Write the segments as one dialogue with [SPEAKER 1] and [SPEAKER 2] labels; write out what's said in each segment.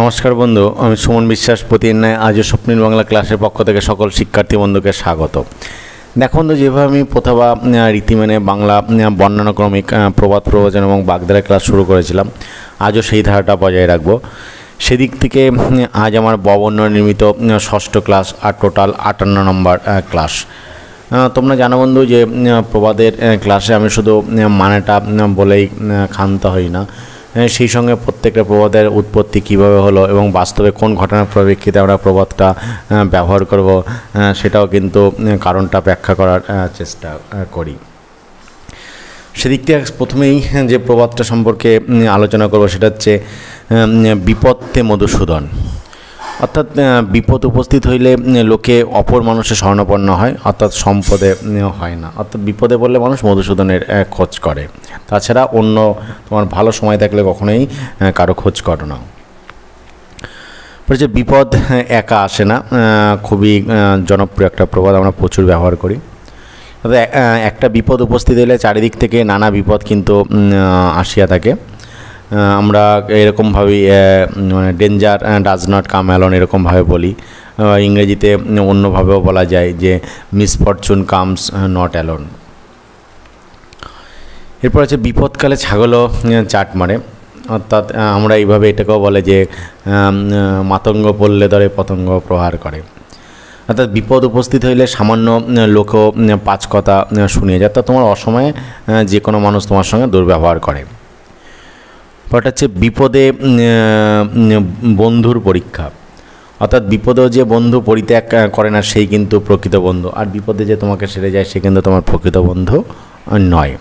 [SPEAKER 1] নমস্কার বন্ধু আমি সুমন বিশ্বাস প্রতিদিনায় আজও স্বপ্নীল বাংলা ক্লাসের পক্ষ থেকে সকল শিক্ষার্থী বন্ধুকে স্বাগত দেখো বন্ধু যেভাবে আমি প্রথা রীতি মেনে বাংলা বর্ণানুক্রমিক প্রবাদ প্রবচন এবং বাগদারা ক্লাস শুরু করেছিলাম আজও সেই ধারাটা বজায় রাখবো সেদিক থেকে আজ আমার ববর্ণ নির্মিত ষষ্ঠ ক্লাস আর টোটাল আটান্ন নম্বর ক্লাস তোমরা জানো বন্ধু যে প্রবাদের ক্লাসে আমি শুধু মানেটা বলেই ক্ষান্ত হই না হ্যাঁ, সেই সঙ্গে প্রত্যেকটা প্রবাদের উৎপত্তি কিভাবে হলো এবং বাস্তবে কোন ঘটনার প্রেক্ষিতে আমরা প্রবাদটা ব্যবহার করব সেটাও কিন্তু কারণটা ব্যাখ্যা করার চেষ্টা করি সেদিক থেকে প্রথমেই যে প্রবাদটা সম্পর্কে আলোচনা করব সেটা হচ্ছে বিপত্তে মধুসূদন অর্থাৎ বিপদ উপস্থিত হইলে লোকে অপর মানুষের স্বর্ণপন্ন হয় অর্থাৎ সম্পদে হয় না অর্থাৎ বিপদে পড়লে মানুষ মধুসূদনের খোঁজ করে তাছাড়া অন্য তোমার ভালো সময় থাকলে কখনোই কারো খোঁজ করো না যে বিপদ একা আসে না খুবই জনপ্রিয় একটা প্রবাদ আমরা প্রচুর ব্যবহার করি একটা বিপদ উপস্থিত হলে চারিদিক থেকে নানা বিপদ কিন্তু আসিয়া থাকে আমরা এরকমভাবেই danger does not come alone এরকমভাবে বলি ইংরেজিতে অন্যভাবেও বলা যায় যে মিসফরচুন কামস নট অ্যালন এরপর আছে বিপদকালে ছাগলও চাট মারে অর্থাৎ আমরা এইভাবে এটাকেও বলে যে মাতঙ্গ পড়লে ধরে পতঙ্গ প্রহার করে অর্থাৎ বিপদ উপস্থিত হইলে সামান্য লোকও পাঁচ কথা শুনিয়ে যায় তোমার অসময়ে যে কোনো মানুষ তোমার সঙ্গে দুর্ব্যবহার করে পরটা হচ্ছে বিপদে বন্ধুর পরীক্ষা অর্থাৎ বিপদেও যে বন্ধু পরিত্যাগ করে না সেই কিন্তু প্রকৃত বন্ধু আর বিপদে যে তোমাকে সেরে যায় সে কিন্তু তোমার প্রকৃত বন্ধু নয়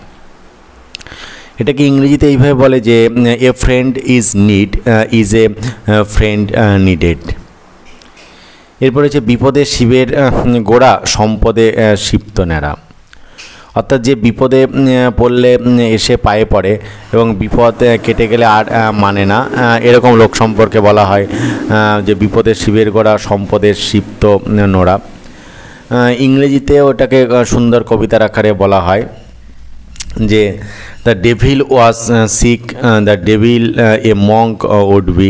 [SPEAKER 1] এটাকে ইংরেজিতে এইভাবে বলে যে a friend is need is a friend needed এরপরে হচ্ছে বিপদে শিবের গোড়া সম্পদে শিপ্ত নেড়া অর্থাৎ যে বিপদে পড়লে এসে পায়ে পড়ে এবং বিপদ কেটে গেলে আর মানে না এরকম লোক সম্পর্কে বলা হয় যে বিপদের শিবের গড়া সম্পদের সিপ্ত নোড়া ইংরেজিতে ওটাকে সুন্দর কবিতার আকারে বলা হয় যে the devil was sick the devil a monk would be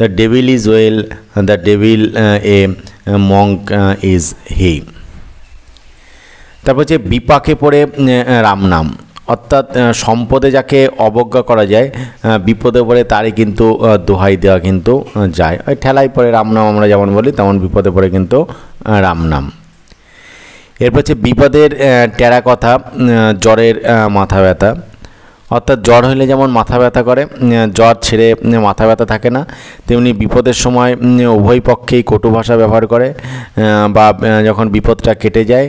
[SPEAKER 1] the devil is well the devil a monk is he তারপর যে বিপাকে পড়ে রামনাম অর্থাৎ সম্পদে যাকে অবজ্ঞা করা যায় বিপদে পড়ে তারই কিন্তু দোহাই দেওয়া কিন্তু যায় ওই ঠেলাই পরে রামনাম আমরা যেমন বলি তেমন বিপদে পড়ে কিন্তু রামনাম এরপর হচ্ছে বিপদের টেরা কথা জ্বরের মাথা ব্যথা অর্থাৎ জ্বর হলে যেমন মাথা ব্যথা করে জ্বর ছেড়ে মাথা ব্যথা থাকে না তেমনি বিপদের সময় উভয় পক্ষেই কটু ভাষা ব্যবহার করে বা যখন বিপদটা কেটে যায়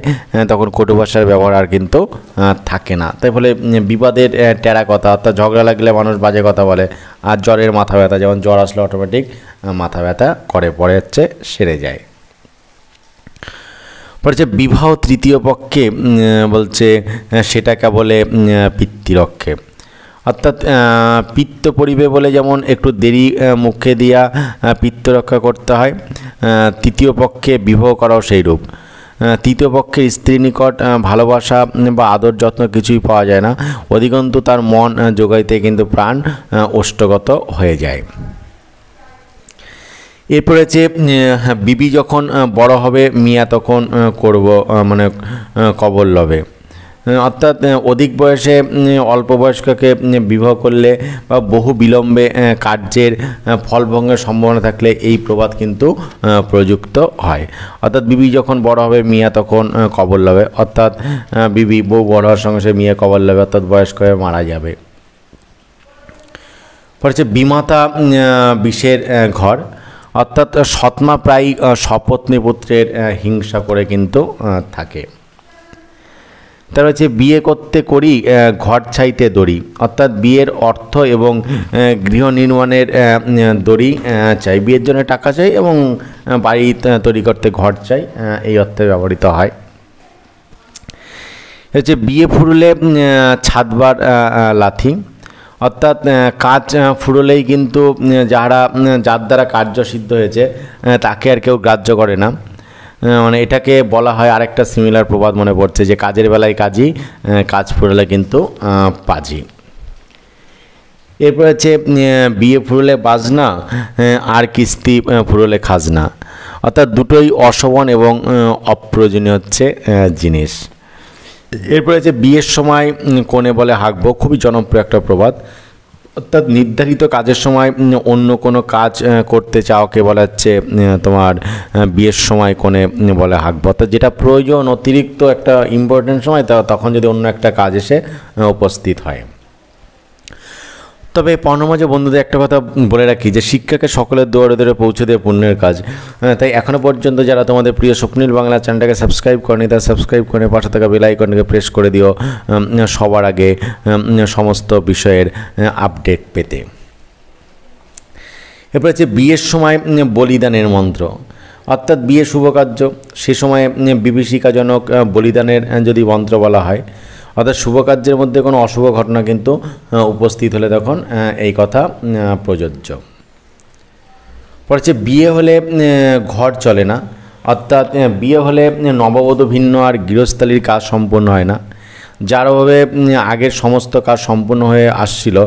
[SPEAKER 1] তখন কটু ভাষার ব্যবহার আর কিন্তু থাকে না তাই ফলে বিপদের টেরা কথা অর্থাৎ ঝগড়া লাগলে মানুষ বাজে কথা বলে আর জ্বরের মাথা ব্যথা যেমন জ্বর আসলে অটোমেটিক মাথা ব্যথা করে পরে হচ্ছে সেরে যায় বলছে বিবাহ তৃতীয় পক্ষে বলছে সেটাকে বলে পিতৃরক্ষে অর্থাৎ পিত্ত পরিবে বলে যেমন একটু দেরি মুখে দিয়া পিত্ত রক্ষা করতে হয় তৃতীয় পক্ষে বিবাহ করাও সেইরূপ তৃতীয় পক্ষের স্ত্রী নিকট ভালোবাসা বা আদর যত্ন কিছুই পাওয়া যায় না অধিকন্তু তার মন যোগাইতে কিন্তু প্রাণ ওষ্ঠগত হয়ে যায় এরপরে হচ্ছে বিবি যখন বড় হবে মিয়া তখন করব মানে কবর লবে অর্থাৎ অধিক বয়সে অল্প বয়স্ককে বিবাহ করলে বা বহু বিলম্বে কার্যের ফলভঙ্গের সম্ভাবনা থাকলে এই প্রবাদ কিন্তু প্রযুক্ত হয় অর্থাৎ বিবি যখন বড় হবে মিয়া তখন কবর লবে অর্থাৎ বিবি বউ বড় হওয়ার সঙ্গে সে মিয়া কবর লবে অর্থাৎ বয়স্ক হয়ে মারা যাবে পরে হচ্ছে বিমাতা বিষের ঘর অর্থাৎ সৎমা প্রায় সপত্নী পুত্রের হিংসা করে কিন্তু থাকে তার হচ্ছে বিয়ে করতে করি ঘর ছাইতে দড়ি অর্থাৎ বিয়ের অর্থ এবং গৃহ নির্মাণের দড়ি চাই বিয়ের জন্য টাকা চাই এবং বাড়ি তৈরি করতে ঘর চাই এই অর্থে ব্যবহৃত হয় হচ্ছে বিয়ে ফুরুলে ছাদবার লাথি অর্থাৎ কাজ ফুরলেই কিন্তু যারা যার দ্বারা কার্য সিদ্ধ হয়েছে তাকে আর কেউ গ্রাহ্য করে না মানে এটাকে বলা হয় আরেকটা সিমিলার প্রবাদ মনে পড়ছে যে কাজের বেলায় কাজই কাজ ফুরলে কিন্তু পাজি এরপর হচ্ছে বিয়ে ফুরলে বাজনা আর কিস্তি ফুরলে খাজনা অর্থাৎ দুটোই অশোভন এবং অপ্রয়োজনীয় হচ্ছে জিনিস এরপরে যে বিয়ের সময় কোণে বলে হাঁকবো খুবই জনপ্রিয় একটা প্রবাদ অর্থাৎ নির্ধারিত কাজের সময় অন্য কোনো কাজ করতে চাওকে বলা হচ্ছে তোমার বিয়ের সময় কোণে বলে হাঁকবো অর্থাৎ যেটা প্রয়োজন অতিরিক্ত একটা ইম্পর্টেন্ট সময় তখন যদি অন্য একটা কাজ এসে উপস্থিত হয় তবে পর্ণমাজ বন্ধুদের একটা কথা বলে রাখি যে শিক্ষাকে সকলের দোয়ারে দোয়ারে পৌঁছে দেওয়া পুণ্যের কাজ হ্যাঁ, তাই এখনও পর্যন্ত যারা তোমাদের প্রিয় স্বপ্নীল বাংলা চ্যানেলটাকে সাবস্ক্রাইব করেনি তারা সাবস্ক্রাইব করে পাশে থাকা বেলাইকনকে প্রেস করে দিও সবার আগে সমস্ত বিষয়ের আপডেট পেতে এরপর হচ্ছে বিয়ের সময় বলিদানের মন্ত্র অর্থাৎ বিয়ে শুভকার্য সে সময় বিভীষিকাজনক বলিদানের যদি মন্ত্র বলা হয় অর্থাৎ শুভ কার্যের মধ্যে কোনো অশুভ ঘটনা কিন্তু উপস্থিত হলে তখন এই কথা প্রযোজ্য পরে হচ্ছে বিয়ে হলে ঘর চলে না অর্থাৎ বিয়ে হলে নববধূ ভিন্ন আর গৃহস্থালির কাজ সম্পন্ন হয় না যার অভাবে আগের সমস্ত কাজ সম্পন্ন হয়ে আসছিল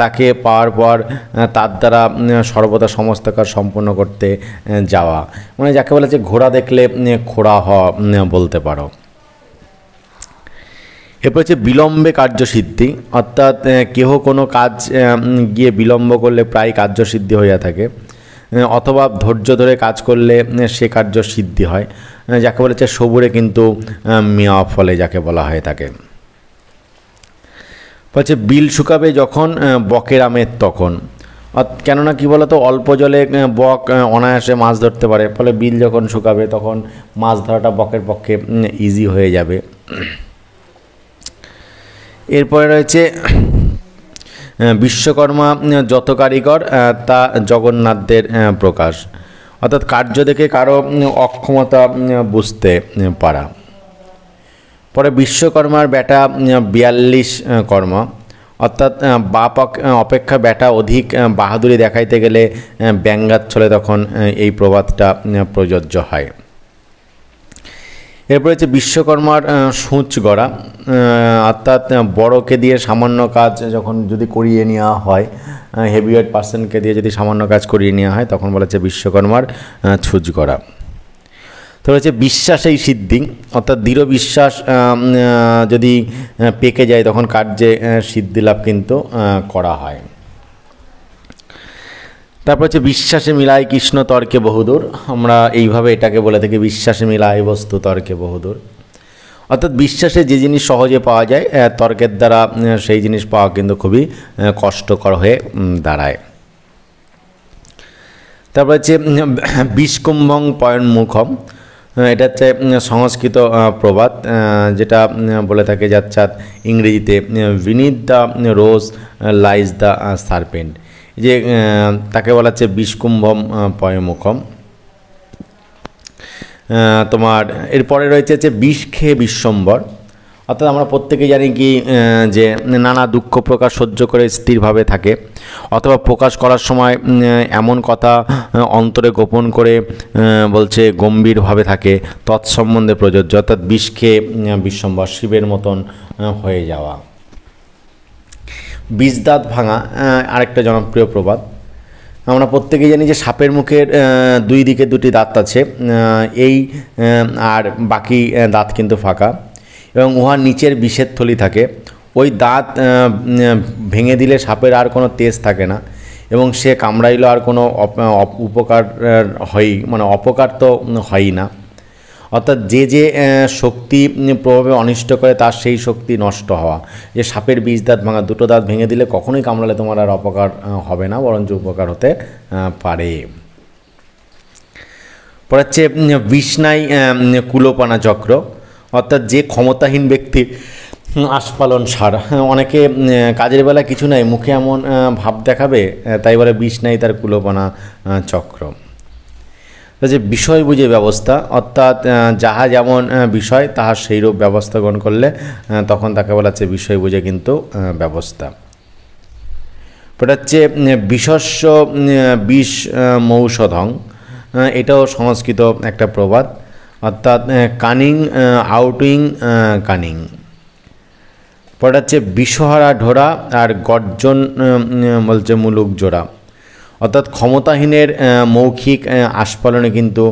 [SPEAKER 1] তাকে পাওয়ার পর তার দ্বারা সর্বদা সমস্ত কাজ সম্পন্ন করতে যাওয়া মানে যাকে বলে যে ঘোড়া দেখলে খোড়া হ বলতে পারো এরপর হচ্ছে বিলম্বে কার্যসিদ্ধি অর্থাৎ কেহ কোনো কাজ গিয়ে বিলম্ব করলে প্রায় কার্যসিদ্ধি হইয়া থাকে অথবা ধৈর্য ধরে কাজ করলে সে কার্য সিদ্ধি হয় যাকে বলেছে সবুরে কিন্তু মেয়া ফলে যাকে বলা হয়ে থাকে বলছে বিল শুকাবে যখন বকের আমের তখন কেননা কি বলতো অল্প জলে বক অনায়াসে মাছ ধরতে পারে ফলে বিল যখন শুকাবে তখন মাছ ধরাটা বকের পক্ষে ইজি হয়ে যাবে এরপরে রয়েছে বিশ্বকর্মা যত কারিগর তা জগন্নাথদের প্রকাশ অর্থাৎ কার্য দেখে কারো অক্ষমতা বুঝতে পারা পরে বিশ্বকর্মার ব্যাটা বিয়াল্লিশ কর্ম অর্থাৎ বাপ অপেক্ষা ব্যাটা অধিক বাহাদুরি দেখাইতে গেলে ব্যঙ্গাচ্ছলে তখন এই প্রবাদটা প্রযোজ্য হয় এরপরে হচ্ছে বিশ্বকর্মার সূচ গড়া অর্থাৎ বড়কে দিয়ে সামান্য কাজ যখন যদি করিয়ে নেওয়া হয় হেভিওয়েট পার্সনকে দিয়ে যদি সামান্য কাজ করিয়ে নেওয়া হয় তখন বলা হচ্ছে বিশ্বকর্মার ছুঁচ গড়া তো হচ্ছে বিশ্বাসেই সিদ্ধি অর্থাৎ দৃঢ় বিশ্বাস যদি পেকে যায় তখন কার্যে সিদ্ধি লাভ কিন্তু করা হয় তারপর হচ্ছে বিশ্বাসে মিলায় কৃষ্ণ তর্কে বহুদূর আমরা এইভাবে এটাকে বলে থাকি বিশ্বাসে মিলায় বস্তু তর্কে বহুদূর অর্থাৎ বিশ্বাসে যে জিনিস সহজে পাওয়া যায় তর্কের দ্বারা সেই জিনিস পাওয়া কিন্তু খুবই কষ্টকর হয়ে দাঁড়ায় তারপর হচ্ছে বিষকুম্ভং পয়ন মুখম এটা হচ্ছে সংস্কৃত প্রবাদ যেটা বলে থাকে যাচ্ছাত ইংরেজিতে beneath the rose lies the serpent যে তাকে বলা হচ্ছে বিষকুম্ভম পয়মুখম তোমার এরপরে রয়েছে হচ্ছে বিষ খেয়ে বিশ্বম্বর অর্থাৎ আমরা প্রত্যেকে জানি কি যে নানা দুঃখ প্রকাশ সহ্য করে স্থিরভাবে থাকে অথবা প্রকাশ করার সময় এমন কথা অন্তরে গোপন করে বলছে গম্ভীরভাবে থাকে তৎসম্বন্ধে প্রযোজ্য অর্থাৎ বিষ খেয়ে বিশ্বম্বর শিবের মতন হয়ে যাওয়া দাঁত ভাঙা আরেকটা জনপ্রিয় প্রবাদ আমরা প্রত্যেকেই জানি যে সাপের মুখের দুই দিকে দুটি দাঁত আছে এই আর বাকি দাঁত কিন্তু ফাঁকা এবং উহার নিচের বিষের থলি থাকে ওই দাঁত ভেঙে দিলে সাপের আর কোনো তেজ থাকে না এবং সে কামড়াইলো আর কোনো উপকার হয় মানে অপকার তো হয়ই না অর্থাৎ যে যে শক্তি প্রভাবে অনিষ্ট করে তার সেই শক্তি নষ্ট হওয়া যে সাপের বীজ দাঁত ভাঙা দুটো দাঁত ভেঙে দিলে কখনোই কামড়ালে তোমার আর অপকার হবে না বরঞ্চ উপকার হতে পারে পরে হচ্ছে বিষ্ণাই কুলোপানা চক্র অর্থাৎ যে ক্ষমতাহীন ব্যক্তি আশপালন সার হ্যাঁ, অনেকে কাজের বেলা কিছু নাই মুখে এমন ভাব দেখাবে তাই বলে বিষ্ণাই তার কুলোপানা চক্র যে বিষয় বুঝে ব্যবস্থা অর্থাৎ যাহা যেমন বিষয় তাহার সেইরূপ ব্যবস্থা গ্রহণ করলে তখন তাকে বলা হচ্ছে বিষয় বুঝে কিন্তু ব্যবস্থা ওটা হচ্ছে বিশস্য বিষ মৌষধং এটাও সংস্কৃত একটা প্রবাদ অর্থাৎ কানিং আউটিং কানিং পরে হচ্ছে বিষহরা ঢোরা আর গর্জন বলছে মুলুক জোড়া অর্থাৎ ক্ষমতাহীনের মৌখিক আস্ফলনে কিন্তু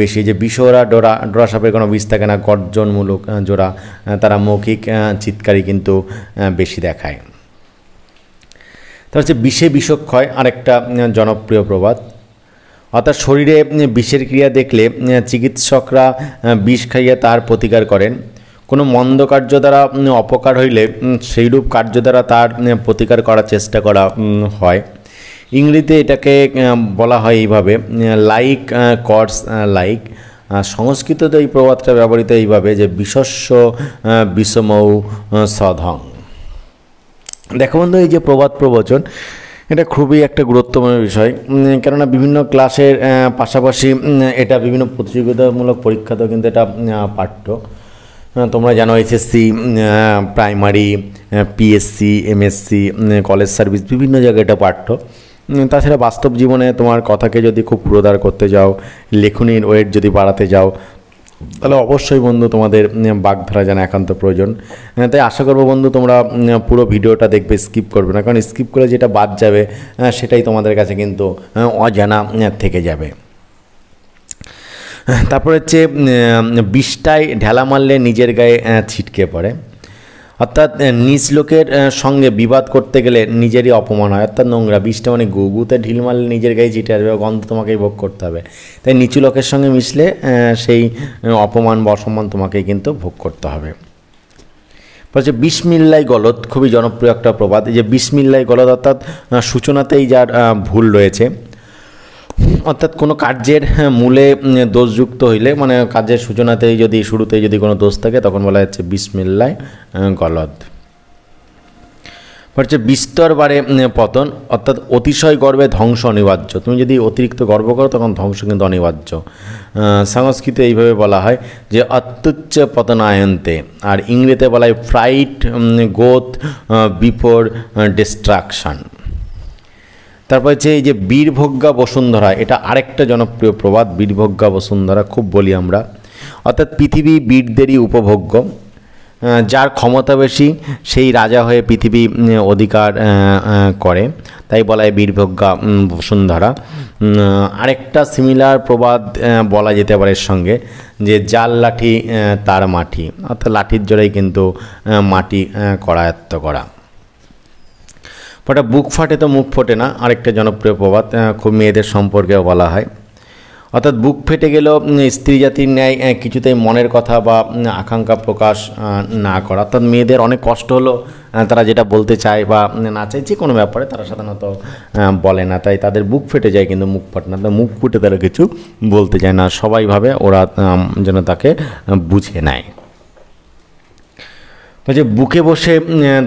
[SPEAKER 1] বেশি যে বিষরা ডোরা ডোরা সাপের কোনো বিষ থাকে না গর্জনমূলক জোড়া তারা মৌখিক চিৎকারই কিন্তু বেশি দেখায় তার হচ্ছে বিষে বিষক্ষয় আরেকটা জনপ্রিয় প্রবাদ অর্থাৎ শরীরে বিষের ক্রিয়া দেখলে চিকিৎসকরা বিষ খাইয়ে তার প্রতিকার করেন কোনো মন্দ কার্য দ্বারা অপকার হইলে সেইরূপ কার্য দ্বারা তার প্রতিকার করার চেষ্টা করা হয় ইংরেজিতে এটাকে বলা হয় এইভাবে লাইক কর্স লাইক সংস্কৃততে এই প্রবাদটা ব্যবহৃত এইভাবে যে বিশস্য বিষমৌ সধং দেখো বন্ধু এই যে প্রবাদ প্রবচন এটা খুবই একটা গুরুত্বপূর্ণ বিষয় কেননা বিভিন্ন ক্লাসের পাশাপাশি এটা বিভিন্ন প্রতিযোগিতামূলক পরীক্ষাতেও কিন্তু এটা পাঠ্য তোমরা জানো SSC primary PSC MSC college service বিভিন্ন জায়গায় এটা পাঠ্য তাছাড়া বাস্তব জীবনে তোমার কথাকে যদি খুব পুরোদার করতে যাও লেখনির ওয়েট যদি বাড়াতে যাও তাহলে অবশ্যই বন্ধু তোমাদের বাগধারা জানা একান্ত প্রয়োজন তাই আশা করবো বন্ধু তোমরা পুরো ভিডিওটা দেখবে স্কিপ করবে না কারণ স্কিপ করে যেটা বাদ যাবে সেটাই তোমাদের কাছে কিন্তু অজানা থেকে যাবে তারপর হচ্ছে বিষটায় ঢেলা মারলে নিজের গায়ে ছিটকে পড়ে অর্থাৎ নিজ লোকের সঙ্গে বিবাদ করতে গেলে নিজেরই অপমান হয় অর্থাৎ নোংরা বিষটা মানে গুগুতে ঢিল মারলে নিজের গায়ে জিটে আসবে গন্ধ তোমাকেই ভোগ করতে হবে তাই নিচু লোকের সঙ্গে মিশলে সেই অপমান বা অসম্মান তোমাকেই কিন্তু ভোগ করতে হবে বলছে বিসমিল্লাই গলত খুবই জনপ্রিয় একটা প্রবাদ যে বিসমিল্লাই গলত অর্থাৎ সূচনাতেই যার ভুল রয়েছে অর্থাৎ কোনো কার্যের হ্যাঁ, মূলে দোষযুক্ত হইলে মানে কাজের সূচনাতেই যদি শুরুতেই যদি কোনো দোষ থাকে তখন বলা হচ্ছে বিসমিল্লায় গলদ হচ্ছে বিস্তর বারে পতন অর্থাৎ অতিশয় গর্বে ধ্বংস অনিবার্য তুমি যদি অতিরিক্ত গর্ব করো তখন ধ্বংস কিন্তু অনিবার্য সংস্কৃত এইভাবে বলা হয় যে অত্যুচ্চ পতনায়ন্তে আর ইংরেজিতে বলা হয় ফ্রাইট গোথ বিফোর ডিস্ট্রাকশন তারপর হচ্ছে এই যে বীরভজ্ঞা বসুন্ধরা এটা আরেকটা জনপ্রিয় প্রবাদ বীরভজ্ঞা বসুন্ধরা খুব বলি আমরা অর্থাৎ পৃথিবী বীরদেরই উপভোগ্য যার ক্ষমতা বেশি সেই রাজা হয়ে পৃথিবী অধিকার করে তাই বলা হয় বীরভজ্ঞা বসুন্ধরা আরেকটা সিমিলার প্রবাদ বলা যেতে পারে এর সঙ্গে যে জাল লাঠি তার মাটি অর্থাৎ লাঠির জোরেই কিন্তু মাটি করায়ত্ত করা ফটা বুক ফাটে তো মুখ ফোটে না আরেকটা জনপ্রিয় প্রবাদ খুব মেয়েদের সম্পর্কেও বলা হয় অর্থাৎ বুক ফেটে গেলেও স্ত্রী জাতির ন্যায় কিছুতেই মনের কথা বা আকাঙ্ক্ষা প্রকাশ না করা অর্থাৎ মেয়েদের অনেক কষ্ট হলো তারা যেটা বলতে চায় বা না চায় যে কোনো ব্যাপারে তারা সাধারণত বলে না তাই তাদের বুক ফেটে যায় কিন্তু মুখ ফাটে না মুখ ফুটে তারা কিছু বলতে চায় না সবাই ভাবে ওরা যেন তাকে বুঝে নেয় যে বুকে বসে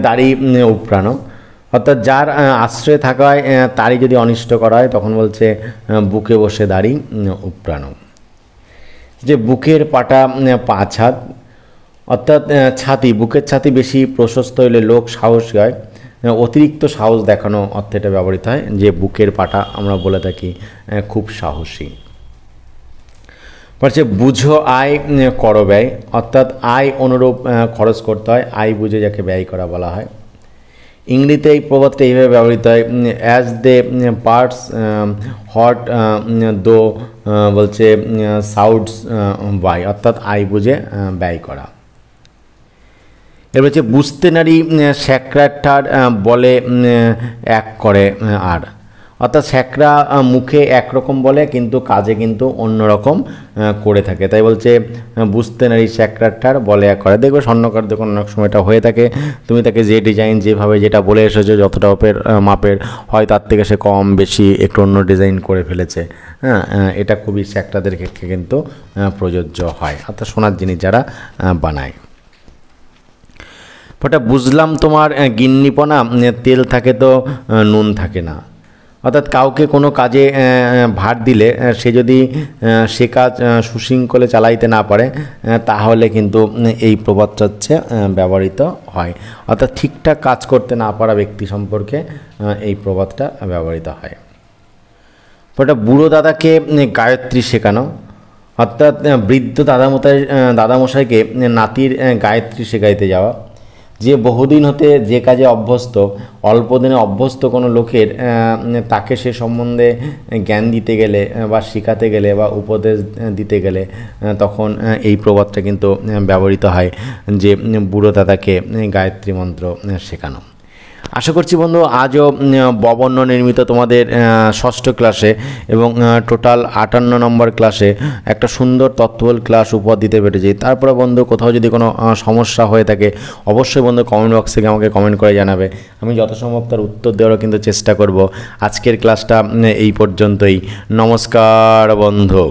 [SPEAKER 1] দাড়ি উপড়ানো অর্থাৎ যার আশ্রয়ে থাকায় তারই যদি অনিষ্ট করা হয় তখন বলছে বুকে বসে দাঁড়ি উপ্রাণ যে বুকের পাটা পা ছাদ অর্থাৎ ছাতি বুকের ছাতি বেশি প্রশস্ত হলে লোক সাহস হয় অতিরিক্ত সাহস দেখানো অর্থে এটা ব্যবহৃত হয় যে বুকের পাটা আমরা বলে থাকি খুব সাহসী পারছে বুঝো আয় কর ব্যয় অর্থাৎ আয় অনুরূপ খরচ করতে হয় আয় বুঝে যাকে ব্যয় করা বলা হয় ইংরেজিতে এই প্রবাদটা এইভাবে ব্যবহৃত হয় অ্যাজ দে পার্টস হট দো বলছে সাউডস বাই অর্থাৎ আয় বুঝে ব্যয় করা এবার হচ্ছে বুঝতে নারী স্যাক্রাটার বলে এক করে আর অর্থাৎ স্যাকরা মুখে একরকম বলে কিন্তু কাজে কিন্তু অন্যরকম করে থাকে তাই বলছে বুঝতে নারী স্যাকরাটার বলে এক করে দেখবে স্বর্ণকার দেখুন অনেক সময় এটা হয়ে থাকে তুমি তাকে যে ডিজাইন যেভাবে যেটা বলে এসেছো যতটা অপের মাপের হয় তার থেকে সে কম বেশি একটু অন্য ডিজাইন করে ফেলেছে হ্যাঁ এটা খুবই স্যাকরাদের ক্ষেত্রে কিন্তু প্রযোজ্য হয় অর্থাৎ সোনার জিনিস যারা বানায় ওটা বুঝলাম তোমার গিন্নিপনা তেল থাকে তো নুন থাকে না অর্থাৎ কাউকে কোনো কাজে ভার দিলে সে যদি সে কাজ সুশৃঙ্খলে চালাইতে না পারে তাহলে কিন্তু এই প্রবাদটা হচ্ছে ব্যবহৃত হয় অর্থাৎ ঠিকঠাক কাজ করতে না পারা ব্যক্তি সম্পর্কে এই প্রবাদটা ব্যবহৃত হয় ওটা বুড়ো দাদাকে গায়ত্রী শেখানো অর্থাৎ বৃদ্ধ দাদামতাই দাদামশাইকে নাতির গায়ত্রী শেখাইতে যাওয়া যে বহুদিন হতে যে কাজে অভ্যস্ত অল্প দিনে অভ্যস্ত কোনো লোকের তাকে সে সম্বন্ধে জ্ঞান দিতে গেলে বা শেখাতে গেলে বা উপদেশ দিতে গেলে তখন এই প্রবাদটা কিন্তু ব্যবহৃত হয় যে বুড়ো দাদাকে গায়ত্রী মন্ত্র শেখানো আশা করছি বন্ধু আজও ববন্য নির্মিত তোমাদের ষষ্ঠ ক্লাসে এবং টোটাল আটান্ন নম্বর ক্লাসে একটা সুন্দর তত্ত্বল ক্লাস উপহার দিতে পেরেছি তারপরে বন্ধু কোথাও যদি কোনো সমস্যা হয়ে থাকে অবশ্যই বন্ধু কমেন্ট বক্স থেকে আমাকে কমেন্ট করে জানাবে আমি যথাসম্ভব তার উত্তর দেওয়ারও কিন্তু চেষ্টা করব আজকের ক্লাসটা এই পর্যন্তই নমস্কার বন্ধু